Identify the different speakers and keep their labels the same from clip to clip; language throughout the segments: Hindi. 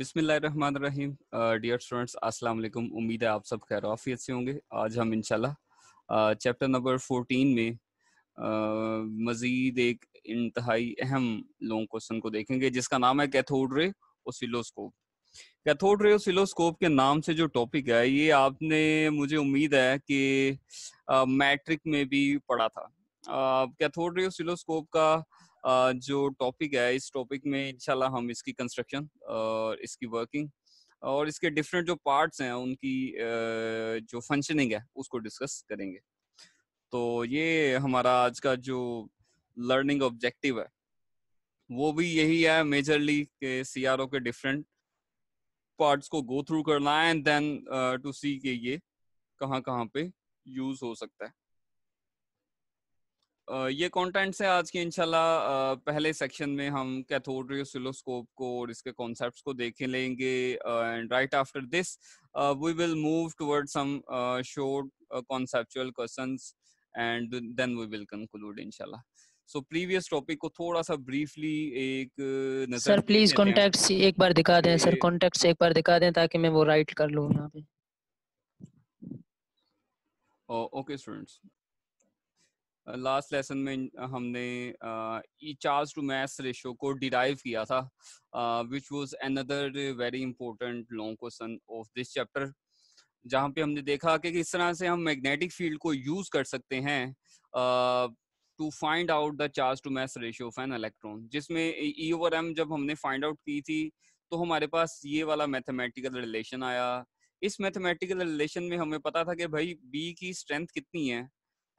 Speaker 1: बिसमीम डियर स्टूडेंट्स अस्सलाम वालेकुम उम्मीद है आप सब खैर आफियत से होंगे आज हम इंशाल्लाह चैप्टर नंबर 14 में आ, मज़ीद एक इंतहाई अहम लॉन्ग क्वेश्चन को देखेंगे जिसका नाम है cathode ray oscilloscope cathode ray oscilloscope के नाम से जो टॉपिक है ये आपने मुझे उम्मीद है कि मैट्रिक में भी पढ़ा था कैथोड रे ओसिलोस्कोप का जो टॉपिक है इस टॉपिक में इंशाल्लाह हम इसकी कंस्ट्रक्शन और इसकी वर्किंग और इसके डिफरेंट जो पार्ट्स हैं उनकी जो फंक्शनिंग है उसको डिस्कस करेंगे तो ये हमारा आज का जो लर्निंग ऑब्जेक्टिव है वो भी यही है मेजरली के सी के डिफरेंट पार्ट्स को गो थ्रू करना है एंड देन टू सी के ये कहाँ कहाँ पे यूज हो सकता है ये कंटेंट्स है आज के इंशाल्लाह पहले सेक्शन में हम कैथोड रेसिलोस्कोप को और इसके कॉन्सेप्ट्स को देख लेंगे and right after this we will move toward some short conceptual questions and then we will conclude इंशाल्लाह सो प्रीवियस टॉपिक को थोड़ा सा ब्रीफली एक नजर सर प्लीज कॉन्टेक्ट्स एक बार दिखा दें सर कॉन्टेक्ट्स एक बार दिखा दें ताकि मैं वो राइट कर लूं यहां पे ओके स्टूडेंट्स लास्ट लेसन में हमने E charge to mass ratio को डिराइव किया था which was another very important long question of this chapter जहाँ पे हमने देखा कि किस तरह से हम मैग्नेटिक फील्ड को यूज कर सकते हैं to find out the charge to mass ratio of an electron जिसमें ई ओवर एम जब हमने फाइंड आउट की थी तो हमारे पास ये वाला मैथमेटिकल रिलेशन आया इस मैथमेटिकल रिलेशन में हमें पता था कि भाई बी की स्ट्रेंथ कितनी है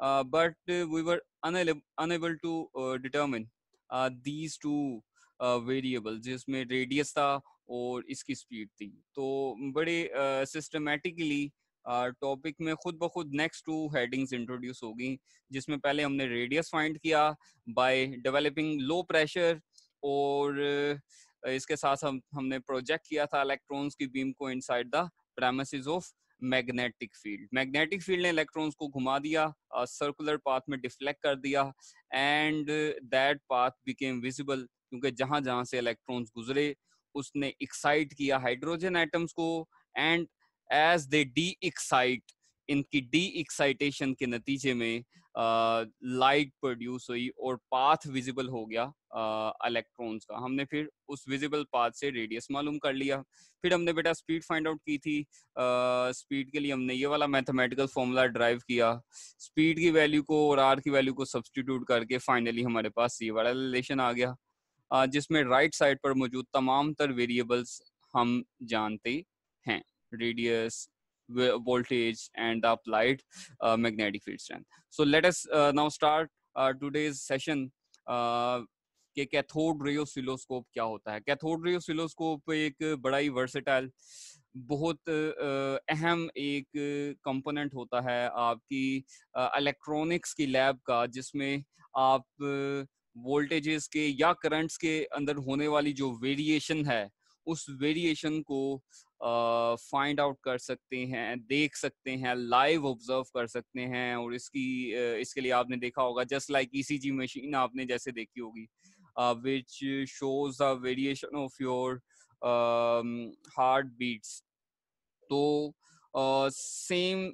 Speaker 1: uh, we were unable, unable to uh, determine uh, these two variable uh, जिसमें रेडियस था और इसकी स्पीड थी तो बड़े सिस्टमेटिकली टॉपिक में खुद ब खुद नेक्स्ट टू हेडिंग्स इंट्रोड्यूस होगी जिसमें पहले हमने रेडियस फाइंड किया बाय डेवलपिंग लो प्रेशर और इसके साथ हम हमने प्रोजेक्ट किया था इलेक्ट्रॉन्स की बीम को inside the premise of magnetic field magnetic field ने इलेक्ट्रॉन्स को घुमा दिया सर्कुलर पाथ में डिफ्लेक्ट कर दिया and that path became visible क्योंकि जहां जहां से इलेक्ट्रॉन्स गुजरे उसने एक्साइट किया हाइड्रोजन एटम्स को and as they de excite इनकी डी एक्साइटेशन के नतीजे में लाइट प्रोड्यूस हुई और पाथ विजिबल हो गया इलेक्ट्रॉन्स का हमने फिर उस विजिबल पाथ से रेडियस मालूम कर लिया फिर हमने बेटा स्पीड फाइंड आउट की थी स्पीड के लिए हमने ये वाला मैथमेटिकल फॉर्मूला ड्राइव किया स्पीड की वैल्यू को और आर की वैल्यू को सब्सटीट्यूट करके फाइनली हमारे पास ये वाला रिलेशन आ गया uh, जिसमें राइट साइड पर मौजूद तमाम तर वेरिएबल्स हम जानते हैं radius voltage and the applied uh, magnetic field strength. So let us uh, now start uh, today's session. कि कैथोड रे ऑसिलोस्कोप क्या होता है कैथोड रे ऑसिलोस्कोप एक बड़ा ही वर्सेटाइल बहुत uh, अहम एक कंपोनेंट होता है आपकी इलेक्ट्रॉनिक्स uh, की लैब का जिसमें आप वोल्टेजेस के या करंट्स के अंदर होने वाली जो वेरिएशन है उस वेरिएशन को फाइंड uh, आउट कर सकते हैं देख सकते हैं लाइव ऑब्जर्व कर सकते हैं और इसकी uh, इसके लिए आपने देखा होगा जस्ट लाइक ईसीजी मशीन आपने जैसे देखी होगी which shows the variation of your heartbeats तो सेम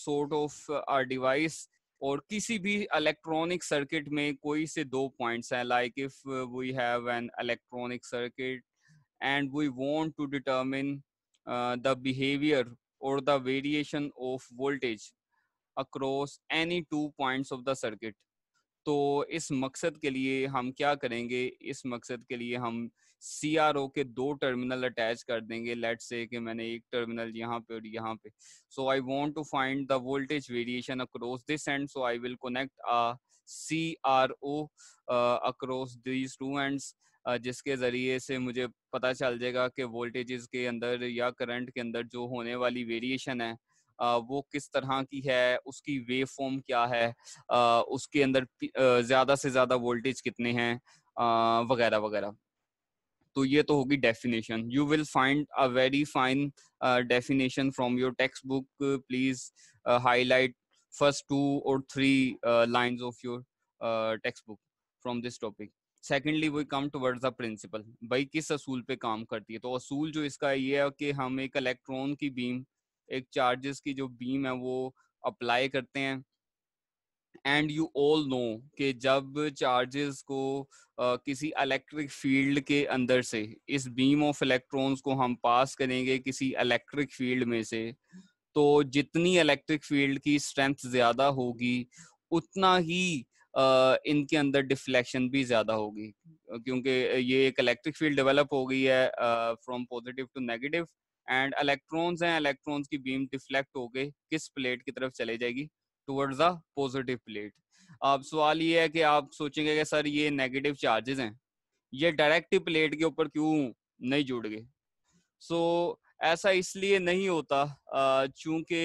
Speaker 1: सोर्ट ऑफ डिवाइस और किसी भी इलेक्ट्रॉनिक सर्किट में कोई से दो पॉइंट्स हैं like if we have an electronic circuit and we want to determine uh, the behavior or the variation of voltage across any two points of the circuit तो इस मकसद के लिए हम क्या करेंगे इस मकसद के लिए हम सी के दो टर्मिनल अटैच कर देंगे लेट से कि मैंने एक टर्मिनल यहाँ पे और यहाँ पे so I want to find the voltage variation across this end so I will connect a C R O across these two ends जिसके ज़रिए से मुझे पता चल जाएगा कि वोल्टेजेस के अंदर या करंट के अंदर जो होने वाली वेरिएशन है वो किस तरह की है उसकी वेव फॉर्म क्या है उसके अंदर ज़्यादा से ज़्यादा वोल्टेज कितने हैं वगैरह वगैरह तो ये तो होगी definition you will find a very fine definition from your textbook please highlight first two और three lines of your textbook from this topic secondly we come towards the principle भाई किस असूल पे काम करती है तो असूल जो इसका ये है कि हम एक इलेक्ट्रॉन की बीम एक चार्जेस की जो बीम है वो अप्लाई करते हैं एंड यू ऑल नो कि जब चार्जेस को आ, किसी इलेक्ट्रिक फील्ड के अंदर से इस बीम ऑफ इलेक्ट्रॉन्स को हम पास करेंगे किसी इलेक्ट्रिक फील्ड में से तो जितनी इलेक्ट्रिक फील्ड की स्ट्रेंथ ज्यादा होगी उतना ही इनके अंदर डिफ्लेक्शन भी ज्यादा होगी क्योंकि ये एक इलेक्ट्रिक फील्ड डेवलप हो गई है from positive to negative and electrons हैं इलेक्ट्रॉन्स की बीम डिफ्लेक्ट हो गए किस प्लेट की तरफ चले जाएगी टूवर्ड्स द पॉजिटिव प्लेट अब सवाल ये है कि आप सोचेंगे कि सर ये नेगेटिव चार्जेस हैं ये डायरेक्ट प्लेट के ऊपर क्यों नहीं जुड़ गए सो so, ऐसा इसलिए नहीं होता चूंकि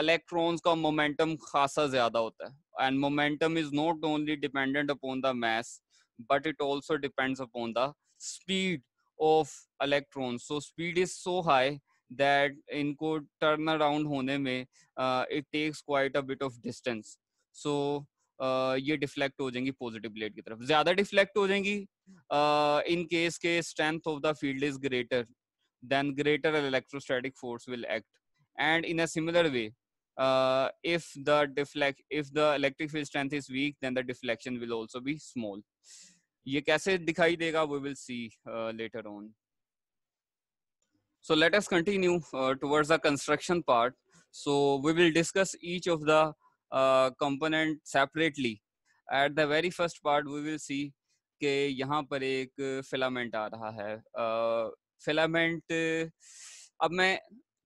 Speaker 1: इलेक्ट्रॉन्स का मोमेंटम खासा ज्यादा होता है and momentum is not only dependent upon the mass but it also depends upon the speed of electrons so speed is so high that in turn around होने में uh, it takes quite a bit of distance so uh, ये डिफ्लेक्ट हो जाएंगी पॉजिटिव प्लेट की तरफ ज्यादा डिफ्लेक्ट हो जाएंगी इन uh, केस के strength of the field is greater than greater electrostatic force will act and in a similar way uh, if the deflect if the electric field strength is weak then the deflection will also be small ye kaise dikhai dega we will see uh, later on so let us continue uh, towards the construction part so we will discuss each of the uh, component separately at the very first part we will see ke yahan par ek filament aa raha hai uh, filament uh, अब मैं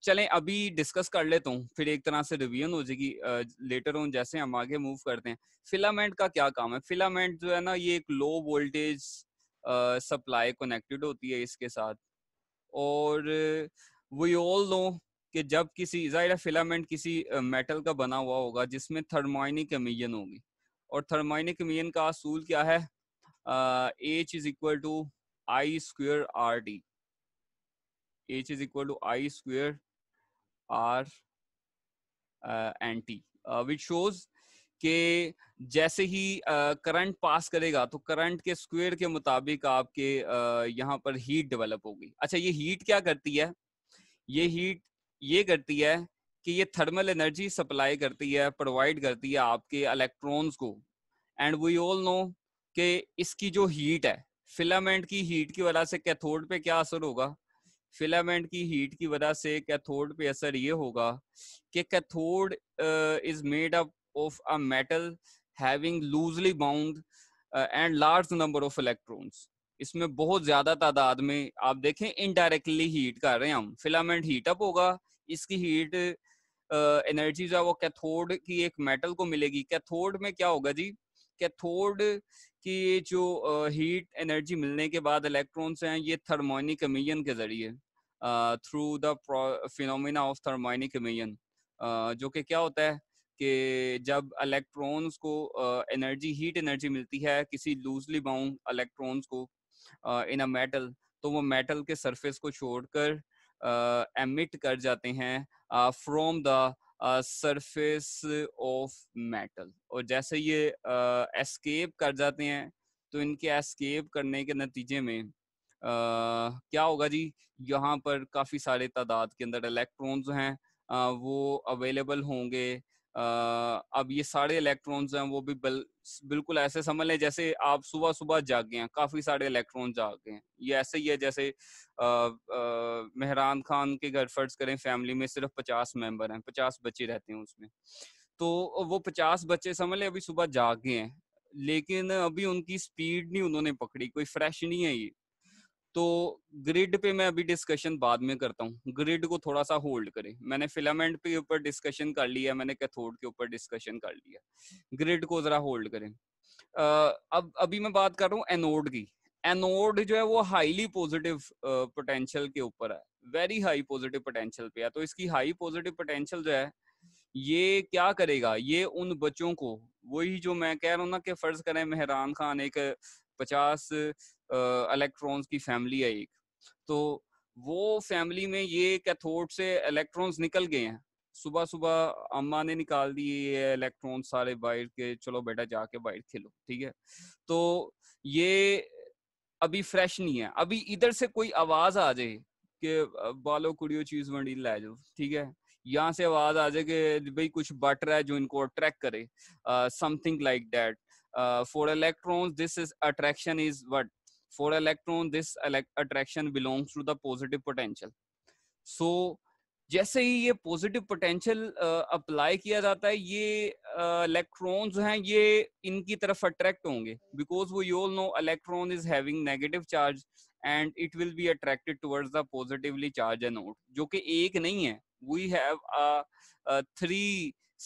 Speaker 1: चलें अभी डिस्कस कर लेता हूँ फिर एक तरह से रिव्यून हो जाएगी लेटर ऑन जैसे हम आगे मूव करते हैं फिलामेंट का क्या काम है फिलामेंट जो है ना ये एक लो वोल्टेज सप्लाई कनेक्टेड होती है इसके साथ और वी ऑल नो कि जब किसी ज़ाहिर फिलामेंट किसी मेटल का बना हुआ होगा जिसमें थर्मोइनिक एमियन होगी और थर्मोइनिक एमियन का असूल क्या है H is equal to I square R D H is equal to I square R into T which shows के जैसे ही करंट uh, पास करेगा तो करंट के स्क्वेयर के मुताबिक आपके uh, यहाँ पर हीट डेवलप होगी अच्छा ये हीट क्या करती है ये हीट ये करती है कि ये थर्मल एनर्जी सप्लाई करती है प्रोवाइड करती है आपके इलेक्ट्रॉन्स को एंड वी ऑल नो कि इसकी जो हीट है फिलामेंट की हीट की वजह से कैथोड पे क्या असर होगा फिलामेंट की हीट की वजह से कैथोड पे असर ये होगा कि cathode is made up of a metal having loosely bound and large number of electrons इसमें बहुत ज्यादा तादाद में आप देखें इनडायरेक्टली हीट कर रहे हैं हम फिलामेंट हीट अप होगा इसकी हीट एनर्जी uh, जो है वो कैथोड की एक मेटल को मिलेगी कैथोड में क्या होगा जी कैथोड की ये जो हीट एनर्जी मिलने के बाद इलेक्ट्रॉन्स हैं ये थर्मोनिक अमीजन के जरिए through the phenomena of thermionic emission जो कि क्या होता है कि जब इलेक्ट्रॉन्स को एनर्जी हीट एनर्जी मिलती है किसी लूजली बाउंड इलेक्ट्रॉन्स को इन अ मेटल तो वो मेटल के सरफेस को छोड़कर एमिट uh, कर जाते हैं from the surface of metal और जैसे ये एस्केप कर जाते हैं तो इनके एस्केप करने के नतीजे में Uh, क्या होगा जी यहाँ पर काफ़ी सारे तादाद के अंदर इलेक्ट्रॉन्स हैं uh, वो अवेलेबल होंगे अब ये सारे इलेक्ट्रॉन्स हैं वो भी बल, बिल्कुल ऐसे समझ लें जैसे आप सुबह सुबह जाग गए हैं काफी सारे इलेक्ट्रॉन जाग गए हैं ये ऐसे ही है जैसे मेहरान खान के घर फर्ज करें फैमिली में सिर्फ पचास मेंबर हैं पचास बच्चे रहते हैं उसमें तो वो पचास बच्चे समझ लें अभी सुबह जाग गए हैं लेकिन अभी उनकी स्पीड नहीं उन्होंने पकड़ी कोई फ्रेश नहीं है ये तो ग्रिड पे मैं अभी डिस्कशन बाद में करता हूँ ग्रिड को थोड़ा सा होल्ड करें मैंने फिलामेंट पे ऊपर डिस्कशन कर लिया मैंने कैथोड के ऊपर डिस्कशन कर लिया ग्रिड को जरा होल्ड करें अब अभी मैं बात कर रहा हूँ एनोड की एनोड जो है वो हाईली पॉजिटिव पोटेंशियल के ऊपर है वेरी हाई पॉजिटिव पोटेंशियल पे है तो इसकी हाई पॉजिटिव पोटेंशियल जो है ये क्या करेगा ये उन बच्चों को वही जो मैं कह रहा हूँ ना कि फर्ज करें मेहरान खान एक पचास इलेक्ट्रॉन्स की फैमिली है एक तो वो फैमिली में ये कैथोड से इलेक्ट्रॉन्स निकल गए हैं सुबह सुबह अम्मा ने निकाल दिए ये इलेक्ट्रॉन सारे बाहर के चलो बेटा जाके बाहर खेलो ठीक है तो ये अभी फ्रेश नहीं है अभी इधर से कोई आवाज आ जाए कि बालो कुड़ियो चीज मंडी ले जाओ ठीक है यहाँ से आवाज आ जाए कि भाई कुछ बट रहा है जो इनको अट्रैक्ट करे something like that uh, for electrons this is attraction is what for electron this attraction belongs to the positive potential so जैसे ही ये पॉजिटिव पोटेंशियल अप्लाई किया जाता है ये इलेक्ट्रॉन्स uh, हैं ये इनकी तरफ अट्रैक्ट होंगे बिकॉज वो you all know electron is having negative charge and it will be attracted towards the positively charged anode जो कि एक नहीं है we have a three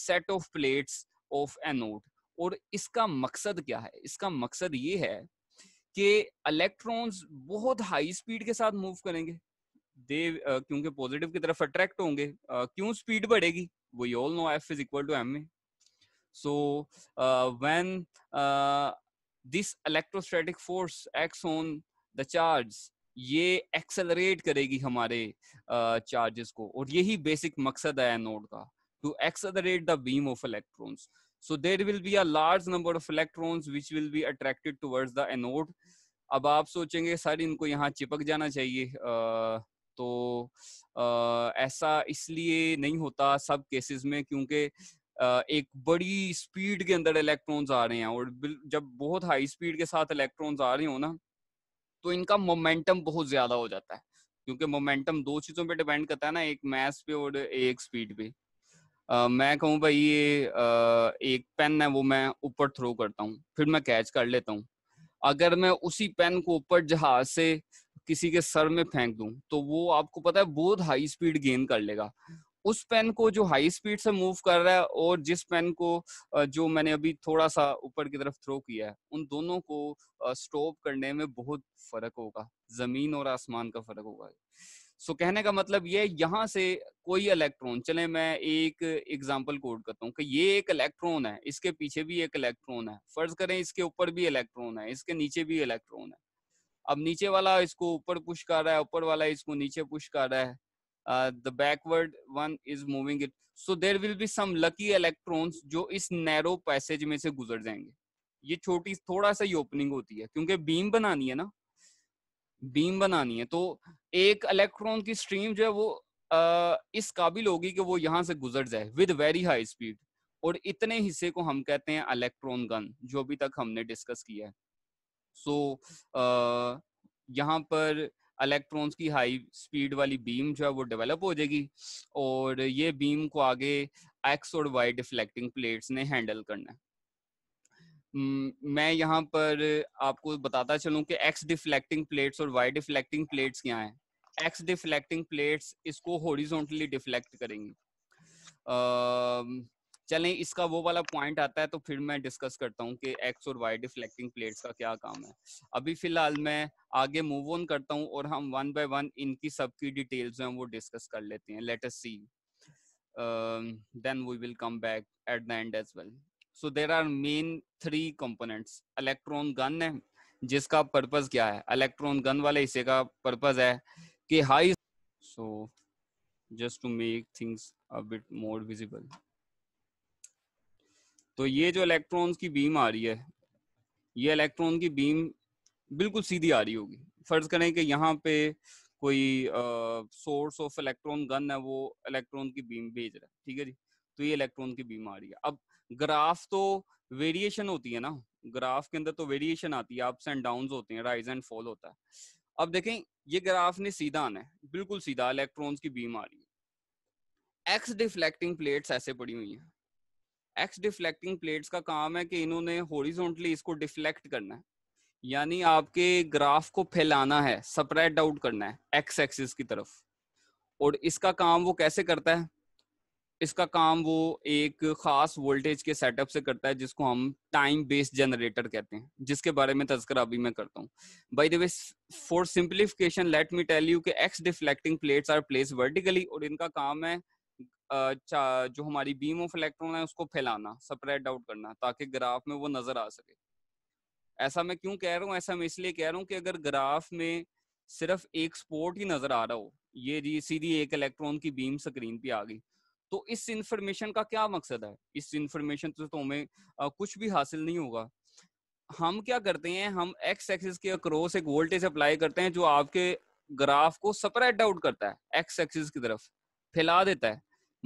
Speaker 1: set of plates of anode और इसका मकसद क्या है इसका मकसद ये है कि इलेक्ट्रॉन्स बहुत हाई स्पीड के साथ मूव करेंगे दे uh, क्योंकि पॉजिटिव की तरफ अट्रैक्ट होंगे uh, क्यों स्पीड बढ़ेगी we all know F is equal to M A so when this electrostatic force acts on the charge ये एक्सेलरेट करेगी हमारे चार्जेस uh, को और यही बेसिक मकसद है एनोड का to accelerate the beam of electrons so there will be a large number of electrons which will be attracted towards the anode अब आप सोचेंगे सर इनको यहाँ चिपक जाना चाहिए to तो aisa ऐसा इसलिए नहीं होता सब केसेस में क्योंकि एक बड़ी स्पीड के अंदर इलेक्ट्रॉन्स आ रहे हैं और जब बहुत हाई स्पीड के साथ इलेक्ट्रॉन्स आ रहे हो ना तो इनका मोमेंटम बहुत ज्यादा हो जाता है क्योंकि मोमेंटम दो चीजों पे डिपेंड करता है ना एक मैस पे और एक स्पीड पे मैं कहूँ भाई ये uh, एक पेन है वो मैं ऊपर थ्रो करता हूँ फिर मैं कैच कर लेता हूँ अगर मैं उसी पेन को ऊपर जहाज से किसी के सर में फेंक दू तो वो आपको पता है बहुत हाई स्पीड गेन कर लेगा उस पेन को जो हाई स्पीड से मूव कर रहा है और जिस पेन को जो मैंने अभी थोड़ा सा ऊपर की तरफ थ्रो किया है उन दोनों को स्टॉप करने में बहुत फर्क होगा जमीन और आसमान का फर्क होगा सो so, कहने का मतलब ये यहाँ से कोई इलेक्ट्रॉन चले मैं एक एग्जाम्पल कोड करता हूँ कि ये एक इलेक्ट्रॉन है इसके पीछे भी एक इलेक्ट्रॉन है फर्ज करें इसके ऊपर भी इलेक्ट्रॉन है इसके नीचे भी इलेक्ट्रॉन है अब नीचे वाला इसको ऊपर पुश कर रहा है ऊपर वाला इसको नीचे पुश कर रहा है the backward one is moving it so there will be some lucky electron जो इस नैरो पैसेज में से गुजर जाएंगे ये छोटी थोड़ा सा ही ओपनिंग होती है क्योंकि बीम बनानी है ना बीम बनानी है तो एक इलेक्ट्रॉन की स्ट्रीम जो है वो आ, इस काबिल होगी कि वो यहाँ से गुजर जाए विद वेरी हाई स्पीड और इतने हिस्से को हम कहते हैं इलेक्ट्रॉन गन जो अभी तक हमने डिस्कस किया है सो so, यहाँ पर इलेक्ट्रॉन्स की हाई स्पीड वाली बीम जो है वो डेवलप हो जाएगी और ये बीम को आगे एक्स और वाई डिफ्लेक्टिंग प्लेट्स ने हैंडल करना है मैं यहाँ पर आपको बताता चलूं कि एक्स डिफ्लेक्टिंग प्लेट्स और वाई डिफ्लेक्टिंग प्लेट्स क्या हैं एक्स डिफ्लेक्टिंग प्लेट्स इसको होरिजोनटली डिफ्लेक्ट करेंगी uh, चलें इसका वो वाला पॉइंट आता है तो फिर मैं डिस्कस करता हूँ कि एक्स और वाई डिफ्लेक्टिंग प्लेट्स का क्या काम है अभी फिलहाल मैं आगे मूव ऑन करता हूँ और हम वन बाय वन इनकी सबकी डिटेल्स हैं वो डिस्कस कर लेते हैं let us see then we will come back at the end as well so there are main three components electron gun है जिसका पर्पज क्या है इलेक्ट्रॉन गन वाले हिस्से का पर्पज है कि high so just to make things at more visible तो ये जो इलेक्ट्रॉन्स की बीम आ रही है ये इलेक्ट्रॉन की बीम बिल्कुल सीधी आ रही होगी फर्ज करें कि यहाँ पे कोई सोर्स ऑफ इलेक्ट्रॉन गन है वो इलेक्ट्रॉन की बीम भेज रहा है ठीक है जी तो ये इलेक्ट्रॉन की बीम आ रही है अब ग्राफ तो वेरिएशन होती है ना ग्राफ के अंदर तो वेरिएशन आती है अप्स एंड डाउन होते हैं राइज एंड फॉल होता है अब देखें ये ग्राफ ने सीधा आना है बिल्कुल सीधा इलेक्ट्रॉन्स की बीम आ रही है एक्स डिफ्लेक्टिंग प्लेट्स ऐसे पड़ी हुई हैं एक्स डिफ्लेक्टिंग प्लेट्स का काम है कि इन्होंने होरिजोनटली इसको डिफ्लेक्ट करना है यानी आपके ग्राफ को फैलाना है सप्रेड आउट करना है एक्स एक्सिस की तरफ और इसका काम वो कैसे करता है इसका काम वो एक खास वोल्टेज के सेटअप से करता है जिसको हम टाइम बेस्ड जनरेटर कहते हैं जिसके बारे में तस्करा अभी मैं करता हूँ by the way for simplification let me tell you के X deflecting plates are place vertically और इनका काम है जो हमारी बीम ऑफ इलेक्ट्रॉन है उसको फैलाना स्प्रेड आउट करना ताकि ग्राफ में वो नजर आ सके ऐसा मैं क्यों कह रहा हूँ ऐसा मैं इसलिए कह रहा हूँ कि अगर ग्राफ में सिर्फ एक स्पोर्ट ही नजर आ रहा हो ये सीधी एक इलेक्ट्रॉन की बीम स्क्रीन पे आ गई तो इस इंफॉर्मेशन का क्या मकसद है इस इंफॉर्मेशन से तो हमें आ, कुछ भी हासिल नहीं होगा हम क्या करते हैं हम एक्स एक्सिस के अक्रोस एक वोल्टेज अप्लाई करते हैं जो आपके ग्राफ को सपरेट आउट करता है एक्स एक्सिस की तरफ फैला देता है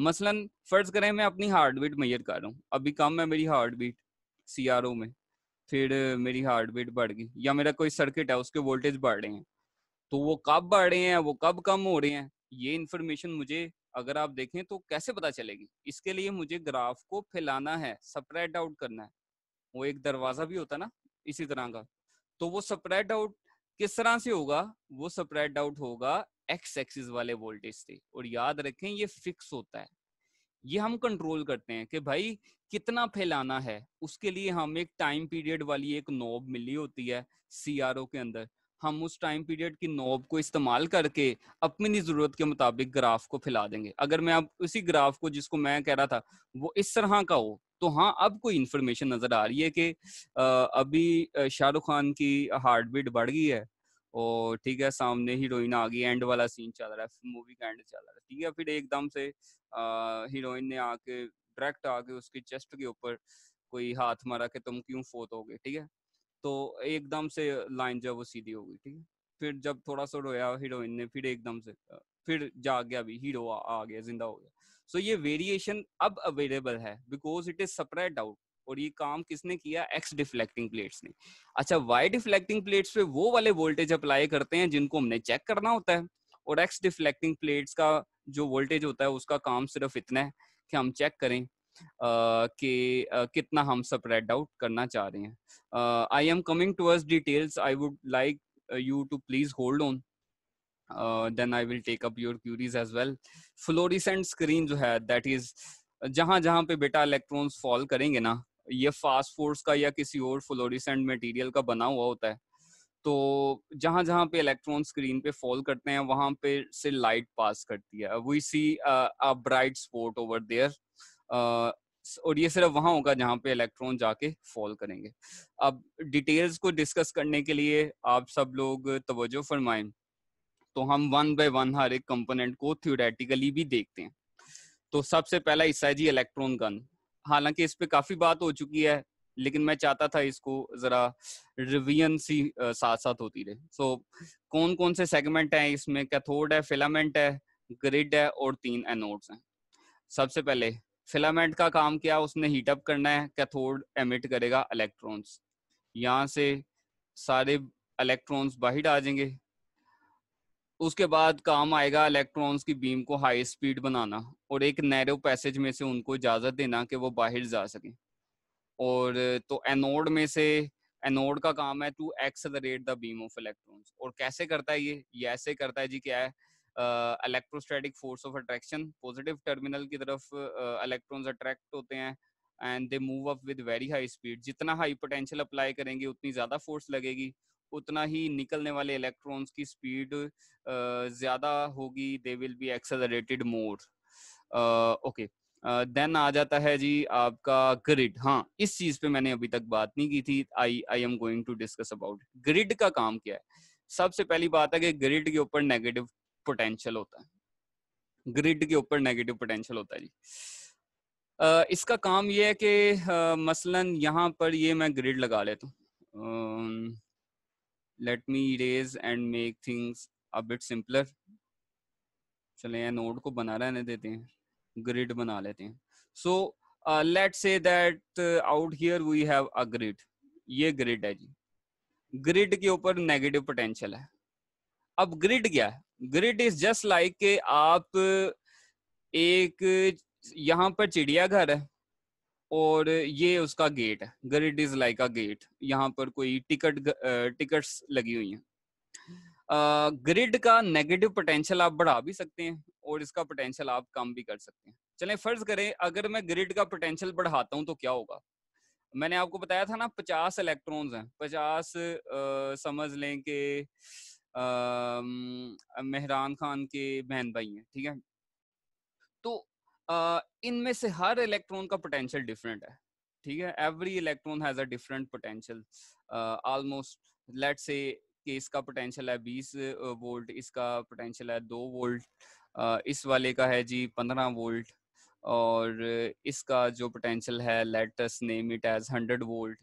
Speaker 1: मसलन फर्ज करें मैं अपनी हार्ट बीट मैयर कर रहा हूँ अभी कम है मेरी हार्ट बीट सी में फिर मेरी हार्ट बीट बढ़ गई या मेरा कोई सर्किट है उसके वोल्टेज बढ़ रहे हैं तो वो कब बढ़ रहे हैं वो कब कम हो रहे हैं ये इन्फॉर्मेशन मुझे अगर आप देखें तो कैसे पता चलेगी इसके लिए मुझे ग्राफ को फैलाना है स्प्रेड आउट करना है वो एक दरवाजा भी होता ना इसी तरह का तो वो स्प्रेड आउट किस तरह से होगा वो स्प्रेड आउट होगा एक्स एक्सिस वाले वोल्टेज से और याद रखें ये फिक्स होता है ये हम कंट्रोल करते हैं कि भाई कितना फैलाना है उसके लिए हम एक टाइम पीरियड वाली एक नोब मिली होती है सीआरओ के अंदर हम उस टाइम पीरियड की नोब को इस्तेमाल करके अपनी ज़रूरत के मुताबिक ग्राफ को फैला देंगे अगर मैं अब उसी ग्राफ को जिसको मैं कह रहा था वो इस तरह का हो तो हाँ अब कोई इंफॉर्मेशन नज़र आ रही है कि अभी शाहरुख खान की हार्ट बीट बढ़ गई है और ठीक है सामने हीरोइन आ गई एंड वाला सीन चल रहा है मूवी का एंड चल रहा है ठीक है फिर एकदम से हीरोइन ने आके डायरेक्ट आके उसके चेस्ट के ऊपर कोई हाथ मारा कि तुम क्यों फोत हो गए ठीक है तो एकदम से लाइन जो है वो सीधी हो गई ठीक है फिर जब थोड़ा सा रोया हीरोइन ने फिर एकदम से फिर जा गया भी हीरो आ, आ गया जिंदा हो गया सो so, ये वेरिएशन अब अवेलेबल है because it is spread out और ये काम किसने किया एक्स डिफ्लेक्टिंग प्लेट्स ने अच्छा वाई डिफ्लेक्टिंग प्लेट्स पे वो वाले वोल्टेज अप्लाई करते हैं जिनको हमने चेक करना होता है और एक्स डिफ्लेक्टिंग प्लेट्स का जो वोल्टेज होता है उसका काम सिर्फ इतना है कि हम चेक करें कि कितना हम स्प्रेड आउट करना चाह रहे हैं I am coming towards details I would like you to please hold on then I will take up your queries as well fluorescent screen जो है दैट इज जहां जहां पे बेटा इलेक्ट्रॉन्स फॉल करेंगे ना ये फास्ट फोर्स का या किसी और फ्लोरिसेंट मटेरियल का बना हुआ होता है तो जहां जहां पे इलेक्ट्रॉन स्क्रीन पे फॉल करते हैं वहां पे से लाइट पास करती है we see a bright spot over there और ये सिर्फ वहां होगा जहाँ पे इलेक्ट्रॉन जाके फॉल करेंगे अब डिटेल्स को डिस्कस करने के लिए आप सब लोग तवज्जो फरमाएं तो हम वन बाय वन हर एक कंपोनेंट को थियोरेटिकली भी देखते हैं तो सबसे पहला हिस्सा है जी इलेक्ट्रॉन गन हालांकि इस पे काफी बात हो चुकी है लेकिन मैं चाहता था इसको जरा रिवियन सी साथ साथ होती रहे सो so, कौन कौन से सेगमेंट हैं इसमें कैथोड है फिलामेंट है ग्रिड है और तीन एनोड्स हैं सबसे पहले फिलामेंट का काम क्या उसने हीटअप करना है कैथोड एमिट करेगा इलेक्ट्रॉन्स यहाँ से सारे इलेक्ट्रॉन्स बाहर आ जाएंगे उसके बाद काम आएगा इलेक्ट्रॉन्स की बीम को हाई स्पीड बनाना और एक नैरो पैसेज में से उनको इजाजत देना कि वो बाहर जा सके और तो एनोड में से एनोड का काम है to accelerate the beam of electrons और कैसे करता है ये ये ऐसे करता है जी क्या है electrostatic force of attraction positive terminal की तरफ इलेक्ट्रॉन्स uh, अट्रैक्ट होते हैं and they move up with very high speed जितना हाई पोटेंशियल अप्लाई करेंगे उतनी ज्यादा फोर्स लगेगी उतना ही निकलने वाले इलेक्ट्रॉन्स की स्पीड uh, ज्यादा होगी they will be accelerated more okay then आ जाता है जी आपका ग्रिड हाँ इस चीज पे मैंने अभी तक बात नहीं की थी I I am going to discuss about grid का काम क्या है सबसे पहली बात है कि ग्रिड के ऊपर नेगेटिव पोटेंशियल होता है ग्रिड के ऊपर नेगेटिव पोटेंशियल होता है जी uh, इसका काम यह है कि uh, मसलन यहाँ पर ये मैं ग्रिड लगा लेता हूँ let me raise and make things a bit simpler चले या नोड को बना रहने देते हैं ग्रिड बना लेते हैं so let say that out here we have a grid uh, ये ग्रिड है जी ग्रिड के ऊपर नेगेटिव पोटेंशियल है अब ग्रिड क्या है ग्रिड इज जस्ट लाइक के आप एक यहाँ पर चिड़ियाघर है और ये उसका गेट है grid is like a gate यहाँ पर कोई टिकट टिकट्स लगी हुई हैं ग्रिड का नेगेटिव पोटेंशियल आप बढ़ा भी सकते हैं और इसका पोटेंशियल आप कम भी कर सकते हैं चले फर्ज करें अगर मैं ग्रिड का पोटेंशियल बढ़ाता हूँ तो क्या होगा मैंने आपको बताया था ना पचास इलेक्ट्रॉन्स हैं पचास uh, समझ लें कि मेहरान खान के बहन भाई हैं ठीक है तो इनमें से हर इलेक्ट्रॉन का पोटेंशियल डिफरेंट है ठीक है every electron has a different potential almost let say कि इसका पोटेंशियल है 20 वोल्ट इसका पोटेंशियल है 2 वोल्ट इस वाले का है जी 15 वोल्ट और इसका जो पोटेंशियल है let's name it as 100 volt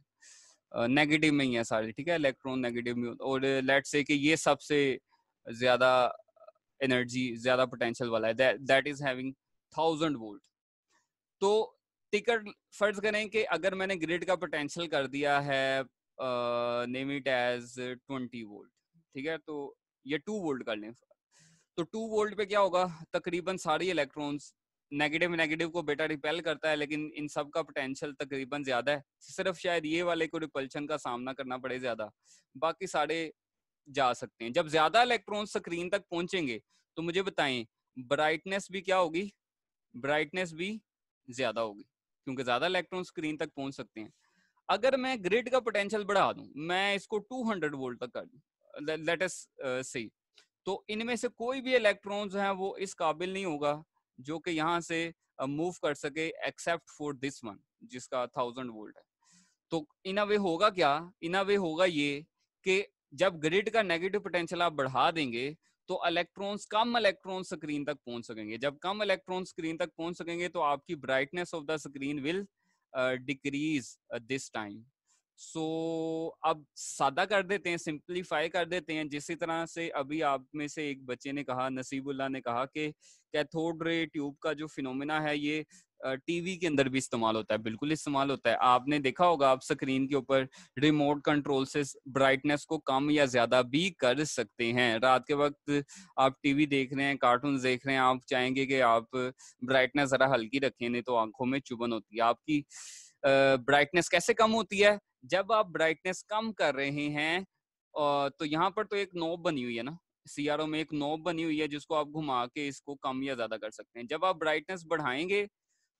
Speaker 1: negative में ही है सारे ठीक है इलेक्ट्रॉन नेगेटिव में और लेट से कि ये सबसे ज्यादा एनर्जी ज्यादा पोटेंशियल वाला है that is having thousand volt तो टिकट फर्ज करें कि अगर मैंने ग्रिड का पोटेंशियल कर दिया है name it as twenty volt ठीक है तो ये टू वोल्ट कर लें तो टू वोल्ट पे क्या होगा तकरीबन सारी इलेक्ट्रॉन्स नेगेटिव नेगेटिव को बेटा रिपेल करता है लेकिन इन सब का पोटेंशियल तकरीबन ज्यादा है सिर्फ शायद ये वाले को रिपल्शन का सामना करना पड़े ज्यादा बाकी सारे जा सकते हैं जब ज्यादा इलेक्ट्रॉन स्क्रीन तक पहुंचेंगे तो मुझे बताएं ब्राइटनेस भी क्या होगी ब्राइटनेस भी ज्यादा होगी क्योंकि ज्यादा इलेक्ट्रॉन स्क्रीन तक पहुंच सकते हैं अगर मैं ग्रिड का पोटेंशियल बढ़ा दूं मैं इसको 200 वोल्ट तक कर दूं लेट अस सी तो इनमें से कोई भी इलेक्ट्रॉन्स हैं वो इस काबिल नहीं होगा जो कि यहाँ से मूव कर सके एक्सेप्ट फॉर दिस वन जिसका थाउजेंड वोल्ट है तो इन अ वे होगा क्या इन अ वे होगा ये कि जब ग्रिड का नेगेटिव पोटेंशियल आप बढ़ा देंगे तो इलेक्ट्रॉन्स कम इलेक्ट्रॉन स्क्रीन तक पहुंच सकेंगे जब कम इलेक्ट्रॉन स्क्रीन तक पहुंच सकेंगे तो आपकी brightness of the screen will decrease this time so so, अब सादा कर देते हैं सिंप्लीफाई कर देते हैं जिस तरह से अभी आप में से एक बच्चे ने कहा नसीबुल्ला ने कहा कि कैथोड रे ट्यूब का जो फिनोमिना है ये टीवी के अंदर भी इस्तेमाल होता है बिल्कुल इस्तेमाल होता है आपने देखा होगा आप स्क्रीन के ऊपर रिमोट कंट्रोल से ब्राइटनेस को कम या ज्यादा भी कर सकते हैं रात के वक्त आप टीवी देख रहे हैं कार्टून देख रहे हैं आप चाहेंगे कि आप ब्राइटनेस जरा हल्की रखें नहीं तो आंखों में चुभन होती है आपकी ब्राइटनेस कैसे कम होती है जब आप ब्राइटनेस कम कर रहे हैं तो यहाँ पर तो एक नोब बनी हुई है ना सीआरओ में एक नोब बनी हुई है जिसको आप घुमा के इसको कम या ज्यादा कर सकते हैं जब आप ब्राइटनेस बढ़ाएंगे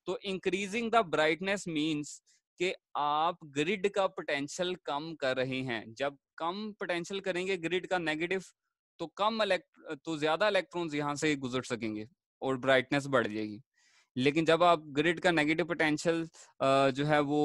Speaker 1: तो इंक्रीजिंग द ब्राइटनेस मीन्स कि आप ग्रिड का पोटेंशियल कम कर रहे हैं जब कम पोटेंशियल करेंगे ग्रिड का नेगेटिव तो कम इलेक्ट तो ज्यादा इलेक्ट्रॉन्स यहाँ से गुजर सकेंगे और ब्राइटनेस बढ़ जाएगी लेकिन जब आप ग्रिड का नेगेटिव पोटेंशियल जो है वो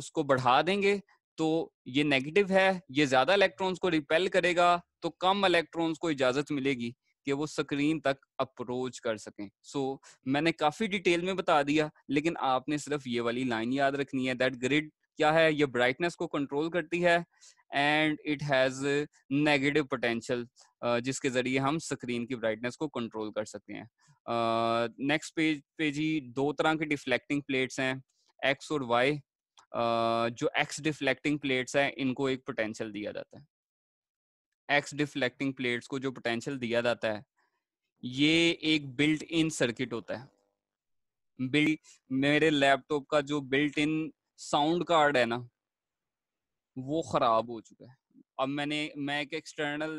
Speaker 1: उसको बढ़ा देंगे तो ये नेगेटिव है ये ज्यादा इलेक्ट्रॉन्स को रिपेल करेगा तो कम इलेक्ट्रॉन्स को इजाजत मिलेगी कि वो स्क्रीन तक अप्रोच कर सकें सो so, मैंने काफी डिटेल में बता दिया लेकिन आपने सिर्फ ये वाली लाइन याद रखनी है दैट ग्रिड क्या है ये ब्राइटनेस को कंट्रोल करती है and it has negative potential जिसके जरिए हम स्क्रीन की ब्राइटनेस को कंट्रोल कर सकते हैं नेक्स्ट पेज पे जी दो तरह के डिफ्लेक्टिंग प्लेट्स हैं एक्स और वाई Uh, जो एक्स डिफ्लेक्टिंग प्लेट्स हैं इनको एक पोटेंशियल दिया जाता है एक्स डिफ्लेक्टिंग प्लेट्स को जो पोटेंशियल दिया जाता है ये एक बिल्ट इन सर्किट होता है बिल्ट मेरे लैपटॉप का जो बिल्ट इन साउंड कार्ड है ना वो खराब हो चुका है अब मैंने मैं एक एक्सटर्नल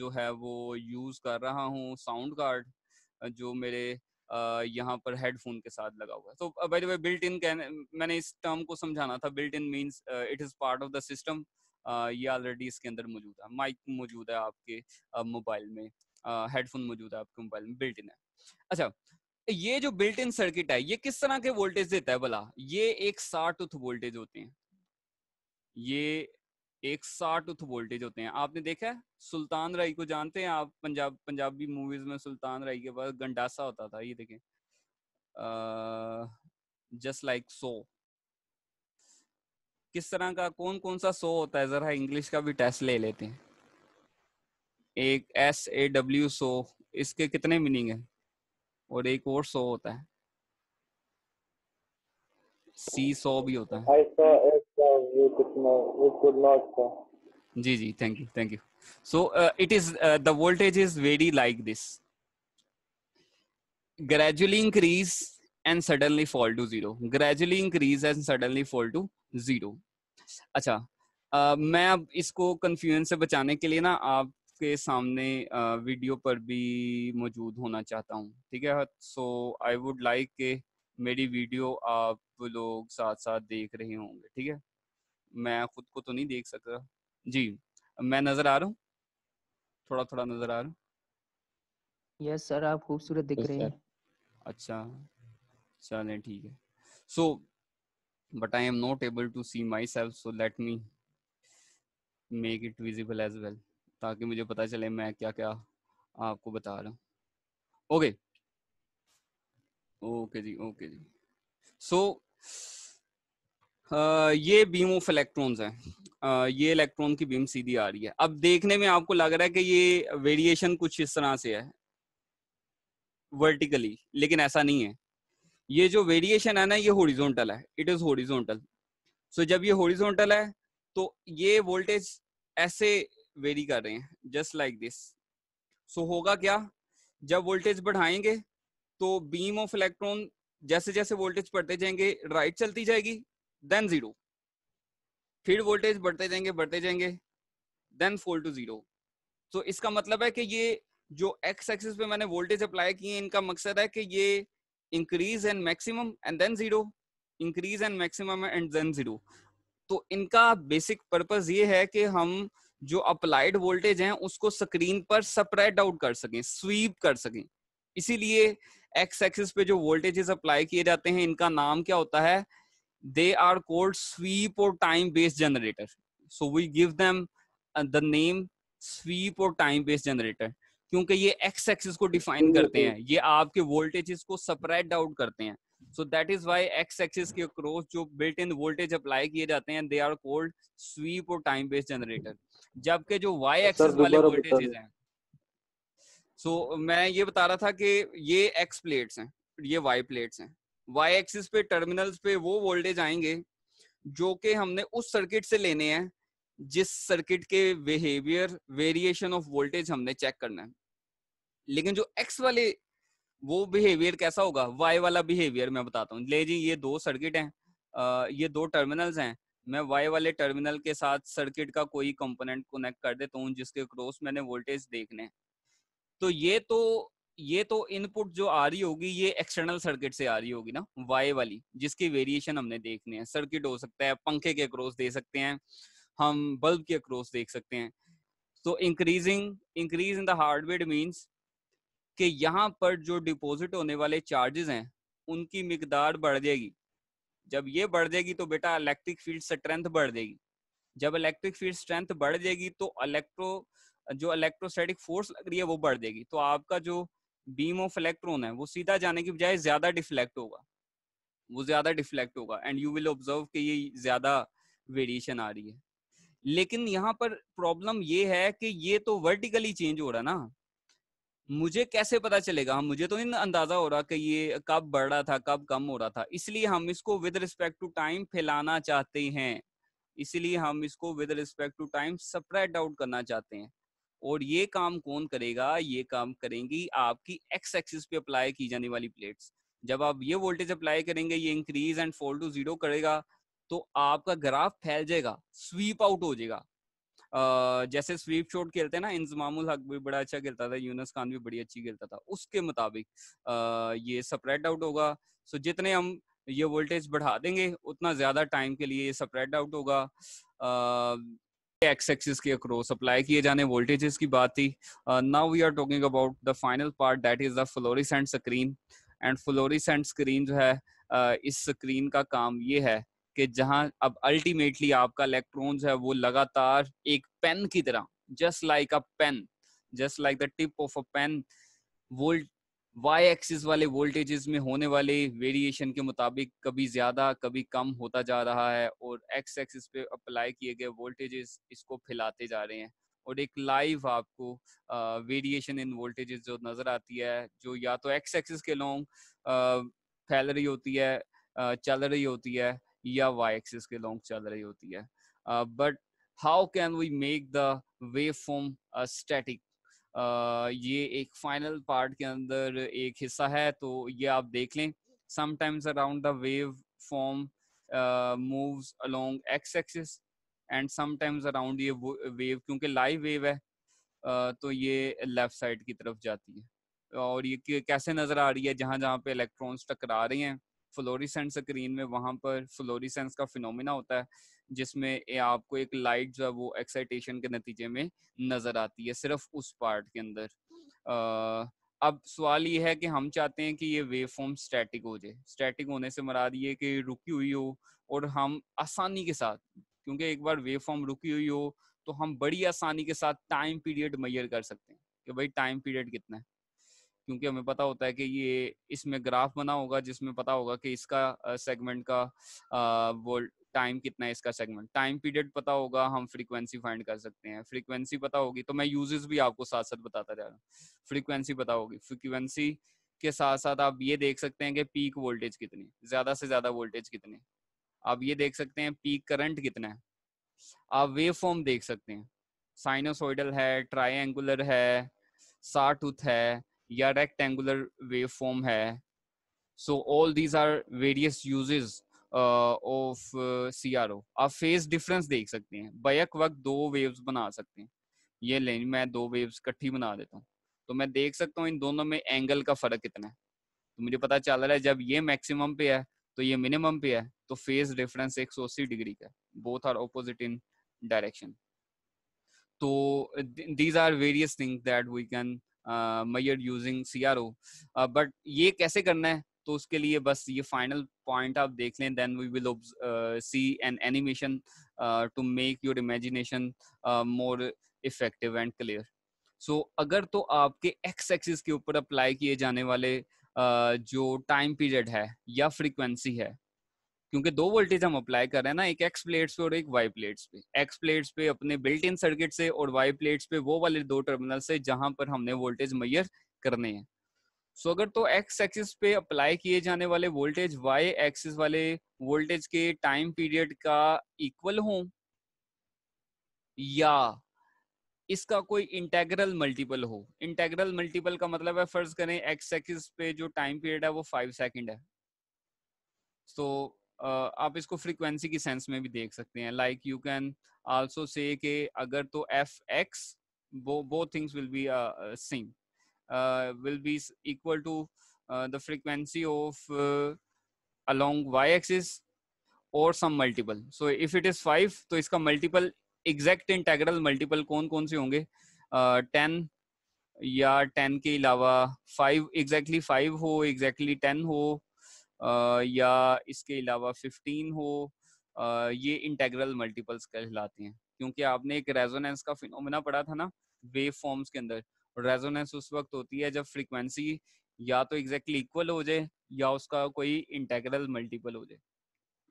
Speaker 1: जो है वो यूज कर रहा हूँ साउंड कार्ड जो मेरे यहाँ पर हेडफोन के साथ लगा हुआ है तो by the way built in मैंने इस टर्म को समझाना था built in means it is part of the system ये ऑलरेडी इसके अंदर मौजूद है माइक मौजूद है आपके मोबाइल में हेडफोन मौजूद है आपके मोबाइल में बिल्ट इन है अच्छा ये जो बिल्ट इन सर्किट है ये किस तरह के वोल्टेज देता है भला ये एक साठ उथ वोल्टेज होते हैं ये एक साठ उथ वोल्टेज होते हैं आपने देखा है सुल्तान राई को जानते हैं आप पंजाब पंजाबी मूवीज में सुल्तान राई के पास गंडासा होता था ये देखें जस्ट लाइक सो किस तरह का कौन कौन सा सो होता है जरा इंग्लिश का भी टेस्ट ले लेते हैं एक एस ए डब्ल्यू सो इसके कितने मीनिंग है और एक और सो होता है सी सो भी होता है तो जी जी thank you thank you so it is the voltage is very like this gradually increase and suddenly fall to zero gradually increase and suddenly fall to zero अच्छा uh, मैं अब इसको कंफ्यूजन से बचाने के लिए ना आप आपके सामने वीडियो पर भी मौजूद होना चाहता हूँ ठीक है सो आई वुड लाइक के मेरी वीडियो आप लोग साथ साथ देख रहे होंगे ठीक है मैं खुद को तो नहीं देख सकता जी मैं नजर आ रहा हूँ थोड़ा थोड़ा नजर आ रहा हूँ यस yes, सर आप खूबसूरत दिख yes, रहे हैं अच्छा चले ठीक है so but I am not able to see myself so let me make it visible as well ताकि मुझे पता चले मैं क्या क्या आपको बता रहा हूँ ओके ओके जी ओके जी सो so, ये बीम ऑफ इलेक्ट्रॉन्स है आ, ये इलेक्ट्रॉन की बीम सीधी आ रही है अब देखने में आपको लग रहा है कि ये वेरिएशन कुछ इस तरह से है वर्टिकली लेकिन ऐसा नहीं है ये जो वेरिएशन है ना ये होरिजोनटल है इट इज होरिजोनटल सो जब ये होरिजोनटल है तो ये वोल्टेज ऐसे वेरी कर रहे हैं जस्ट लाइक दिस सो होगा क्या जब वोल्टेज बढ़ाएंगे तो बीम ऑफ इलेक्ट्रॉन जैसे जैसे वोल्टेज बढ़ते जाएंगे राइट right चलती जाएगी देन जीरो फिर वोल्टेज बढ़ते जाएंगे बढ़ते जाएंगे देन फोल टू जीरो तो इसका मतलब है कि ये जो एक्स एक्सिस पे मैंने वोल्टेज अप्लाई किए इनका मकसद है कि ये increase and maximum and then zero increase and maximum and then zero तो इनका बेसिक पर्पस ये है कि हम जो अप्लाइड वोल्टेज है उसको स्क्रीन पर सप्रेड आउट कर सकें स्वीप कर सकें इसीलिए एक्स एक्सिस पे जो वोल्टेजेस अप्लाई किए जाते हैं इनका नाम क्या होता है दे आर कोल्ड स्वीप और time based generator so we give them the name sweep और टाइम बेस्ड जनरेटर क्योंकि ये एक्स एक्सिस को डिफाइन करते हैं ये आपके वोल्टेजेस को सप्रेड आउट करते हैं so that is Y X axis के अक्रॉस जो बिल्ट इन वोल्टेज अप्लाई किए जाते हैं दे आर कोल्ड स्वीप और टाइम बेस्ड जनरेटर जबकि जो वाई एक्सिस वाले वोल्टेजेस हैं सो so, मैं ये बता रहा था कि ये एक्स प्लेट्स हैं ये वाई प्लेट्स हैं वाई एक्सिस पे टर्मिनल्स पे वो वोल्टेज आएंगे जो कि हमने उस सर्किट से लेने हैं जिस सर्किट के बिहेवियर वेरिएशन ऑफ वोल्टेज हमने चेक करना है लेकिन जो एक्स वाले वो बिहेवियर कैसा होगा वाई वाला बिहेवियर मैं बताता हूँ ले जी ये दो सर्किट हैं ये दो टर्मिनल्स हैं मैं वाई वाले टर्मिनल के साथ सर्किट का कोई कंपोनेंट कनेक्ट कर देता हूँ जिसके क्रॉस मैंने वोल्टेज देखने तो ये तो ये तो इनपुट जो आ रही होगी ये एक्सटर्नल सर्किट से आ रही होगी ना वाई वाली जिसकी वेरिएशन हमने देखने हैं सर्किट हो सकता है पंखे के क्रॉस दे सकते हैं हम बल्ब के क्रॉस देख सकते हैं तो increasing increase in the hardware means कि यहाँ पर जो डिपॉजिट होने वाले चार्जेस हैं उनकी मकदार बढ़ जाएगी जब ये बढ़ जाएगी तो बेटा इलेक्ट्रिक फील्ड स्ट्रेंथ बढ़ जाएगी जब इलेक्ट्रिक फील्ड स्ट्रेंथ बढ़ जाएगी तो इलेक्ट्रो जो इलेक्ट्रोस्टैटिक फोर्स लग रही है वो बढ़ जाएगी तो आपका जो बीम ऑफ इलेक्ट्रॉन है वो सीधा जाने की बजाय ज्यादा डिफ्लेक्ट होगा वो ज्यादा डिफ्लेक्ट होगा एंड यू विल ऑब्जर्व कि ये ज्यादा वेरिएशन आ रही है लेकिन यहाँ पर प्रॉब्लम ये है कि ये तो वर्टिकली चेंज हो रहा है ना मुझे कैसे पता चलेगा हाँ, मुझे तो नहीं अंदाजा हो रहा कि ये कब बढ़ रहा था कब कम हो रहा था इसलिए हम इसको विद रिस्पेक्ट टू टाइम फैलाना चाहते हैं इसलिए हम इसको with respect to time spread out करना चाहते हैं और ये काम कौन करेगा ये काम करेंगी आपकी एक्स एक्सिस पे अप्लाई की जाने वाली प्लेट्स जब आप ये वोल्टेज अप्लाई करेंगे ये increase and fall to zero करेगा तो आपका ग्राफ फैल जाएगा स्वीप आउट हो जाएगा जैसे स्वीप शॉट खेलते हैं ना इंजमामुल हक भी बड़ा अच्छा खेलता था यूनस खान भी बड़ी अच्छी खेलता था उसके मुताबिक ये स्प्रेड आउट होगा सो जितने हम ये वोल्टेज बढ़ा देंगे उतना ज्यादा टाइम के लिए ये स्प्रेड आउट होगा एक्स एक्सिस के अक्रॉस अप्लाई किए जाने वोल्टेजेस की बात थी now we are talking about the final part that is the fluorescent screen and fluorescent screen जो है uh, इस स्क्रीन का काम ये है कि जहां अब अल्टीमेटली आपका इलेक्ट्रॉन्स है वो लगातार एक पेन की तरह just like a pen just like the tip of a pen volt Y axis वाले वोल्टेजेस में होने वाले वेरिएशन के मुताबिक कभी ज्यादा कभी कम होता जा रहा है और एक्स एक्सिस पे अप्लाई किए गए वोल्टेजेस इसको फैलाते जा रहे हैं और एक लाइव आपको वेरिएशन इन वोल्टेजेस जो नजर आती है जो या तो एक्स एक्सिस के लॉन्ग फैल रही होती है चल रही होती है या वाई एक्सिस के लॉन्ग चल रही होती है but how can we make the waveform static ये एक फाइनल पार्ट के अंदर एक हिस्सा है तो ये आप देख लें sometimes around the waveform moves along X axis and sometimes around ये वेव क्योंकि लाइव वेव है uh, तो ये लेफ्ट साइड की तरफ जाती है और ये कैसे नजर आ रही है जहां जहां पे इलेक्ट्रॉन्स टकरा रहे हैं फ्लोरिसेंट स्क्रीन में वहाँ पर फ्लोरिसेंस का फिनोमिना होता है जिसमें आपको एक लाइट जो है वो एक्साइटेशन के नतीजे में नजर आती है सिर्फ उस पार्ट के अंदर आ, अब सवाल ये है कि हम चाहते हैं कि ये वेव फॉर्म स्टैटिक हो जाए स्टैटिक होने से मरा दिए कि रुकी हुई हो और हम आसानी के साथ क्योंकि एक बार वेव फॉर्म रुकी हुई हो तो हम बड़ी आसानी के साथ टाइम पीरियड मैयर कर सकते हैं कि भाई टाइम पीरियड कितना है क्योंकि हमें पता होता है कि ये इसमें ग्राफ बना होगा जिसमें पता होगा कि इसका सेगमेंट का वो टाइम कितना है इसका सेगमेंट टाइम पीरियड पता होगा हम फ्रीक्वेंसी फाइंड कर सकते हैं फ्रीक्वेंसी पता होगी तो मैं यूजेस भी आपको साथ साथ बताता जा रहा हूँ फ्रीक्वेंसी पता होगी फ्रीक्वेंसी के साथ साथ आप ये देख सकते हैं कि पीक वोल्टेज कितनी ज्यादा से ज्यादा वोल्टेज कितने आप ये देख सकते हैं पीक करंट कितना है आप वेव फॉर्म देख सकते हैं साइनोसोइडल है ट्राइंगुलर है सा है या रेक्टेंगुलर वेव फॉर्म है so all these are various uses of C R O आप फेस डिफरेंस देख सकते हैं बैक वक्त दो वेव्स बना सकते हैं ये लें मैं दो वेव्स इकट्ठी बना देता हूँ तो मैं देख सकता हूँ इन दोनों में एंगल का फर्क कितना है तो मुझे पता चल रहा है जब ये मैक्सिमम पे है तो ये मिनिमम पे है तो फेस डिफरेंस एक सौ अस्सी डिग्री का both are opposite in direction तो these are various things that we can measure using C R O but ये कैसे करना है तो उसके लिए बस ये फाइनल पॉइंट आप देख लें then we will see an animation to make your imagination more effective and clear so अगर तो आपके एक्स एक्सिस के ऊपर अप्लाई किए जाने वाले uh, जो टाइम पीरियड है या फ्रीक्वेंसी है क्योंकि दो वोल्टेज हम अप्लाई कर रहे हैं ना एक एक्स प्लेट्स पे और एक वाई प्लेट्स पे एक्स प्लेट्स पे अपने बिल्ट इन सर्किट से और वाई प्लेट्स पे वो वाले दो टर्मिनल से जहां पर हमने वोल्टेज मैयर करने हैं सो अगर तो एक्स एक्सिस पे अप्लाई किए जाने वाले वोल्टेज वाई एक्सिस वाले वोल्टेज के टाइम पीरियड का इक्वल हो या इसका कोई इंटेग्रल मल्टीपल हो इंटेग्रल मल्टीपल का मतलब है फर्ज करें एक्स एक्सिस पे जो टाइम पीरियड है वो फाइव सेकेंड है सो so, Uh, आप इसको फ्रीक्वेंसी की सेंस में भी देख सकते हैं like you can also say के अगर तो F X both things will be same will be equal to the frequency of along Y axis और some multiple so if it is five तो इसका मल्टीपल एग्जैक्ट इंटेग्रल मल्टीपल कौन कौन से होंगे टेन uh, या टेन के अलावा फाइव एग्जैक्टली फाइव हो एग्जैक्टली टेन हो या इसके अलावा 15 हो ये इंटेग्रल मल्टीपल्स कहलाते हैं क्योंकि आपने एक रेजोनेंस का फिनोमिना पढ़ा था ना वेव फॉर्म्स के अंदर रेजोनेंस उस वक्त होती है जब फ्रीक्वेंसी या तो एग्जैक्टली इक्वल हो जाए या उसका कोई इंटेग्रल मल्टीपल हो जाए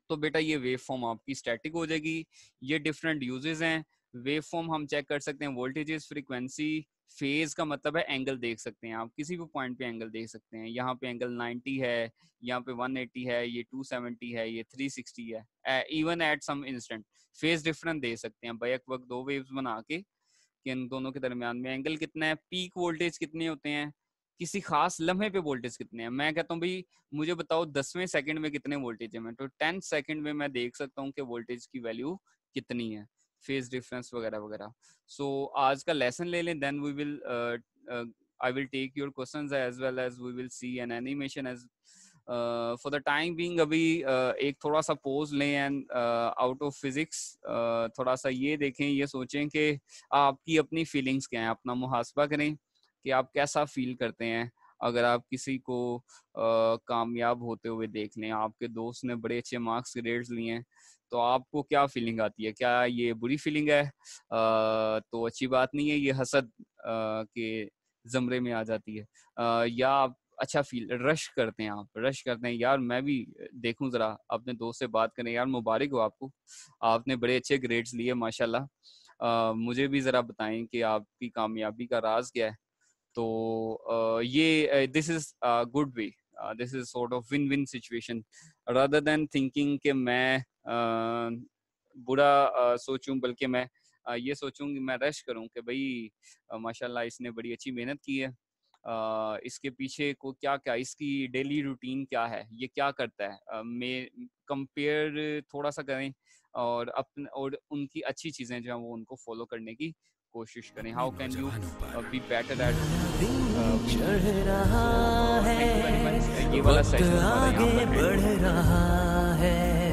Speaker 1: तो बेटा ये वेव फॉर्म आपकी स्टैटिक हो जाएगी ये डिफरेंट यूजेज हैं वेवफॉर्म हम चेक कर सकते हैं वोल्टेजेस फ्रीक्वेंसी फेज का मतलब है एंगल देख सकते हैं आप किसी भी पॉइंट पे एंगल देख सकते हैं यहाँ पे एंगल 90 है यहाँ पे 180 है ये 270 है ये 360 है even at some instant phase difference दे सकते हैं बैक वक्त दो वेव्स बना के कि इन दोनों के दरमियान में एंगल कितना है पीक वोल्टेज कितने होते हैं किसी खास लम्हे पे वोल्टेज कितने हैं मैं कहता हूँ भाई मुझे बताओ दसवें सेकंड में कितने वोल्टेज है मैं तो टेंथ सेकंड में मैं देख सकता हूँ कि वोल्टेज की वैल्यू कितनी है फेज डिफरेंस वगैरह वगैरह सो आज का लेसन ले लें then we will I will take your questions as well as we will see an animation as for the time being अभी uh, एक थोड़ा सा पोज लें एंड आउट ऑफ फिजिक्स थोड़ा सा ये देखें ये सोचें कि आपकी अपनी फीलिंग्स क्या हैं अपना मुहासबा करें कि आप कैसा फील करते हैं अगर आप किसी को कामयाब होते हुए देख लें आपके दोस्त ने बड़े अच्छे मार्क्स ग्रेड्स लिए हैं तो आपको क्या फीलिंग आती है क्या ये बुरी फीलिंग है आ, तो अच्छी बात नहीं है ये हसद आ, के जमरे में आ जाती है आ, या आप अच्छा फील रश करते हैं आप रश करते हैं यार मैं भी देखूं जरा अपने दोस्त से बात करें यार मुबारक हो आपको आपने बड़े अच्छे ग्रेड्स लिए माशाल्लाह मुझे भी जरा बताएं कि आपकी कामयाबी का राज क्या है तो ये this is good way this is sort of win win situation rather than thinking कि मैं बुरा सोचूं बल्कि मैं ये सोचूं कि मैं रश करूं कि भाई माशाल्लाह इसने बड़ी अच्छी मेहनत की है इसके पीछे को क्या क्या इसकी डेली रूटीन क्या है ये क्या करता है मे कंपेयर थोड़ा सा करें और अपने और उनकी अच्छी चीज़ें जो हैं वो उनको फॉलो करने की कोशिश करें how can you be better at ये वाला सेशन बढ़ रहा है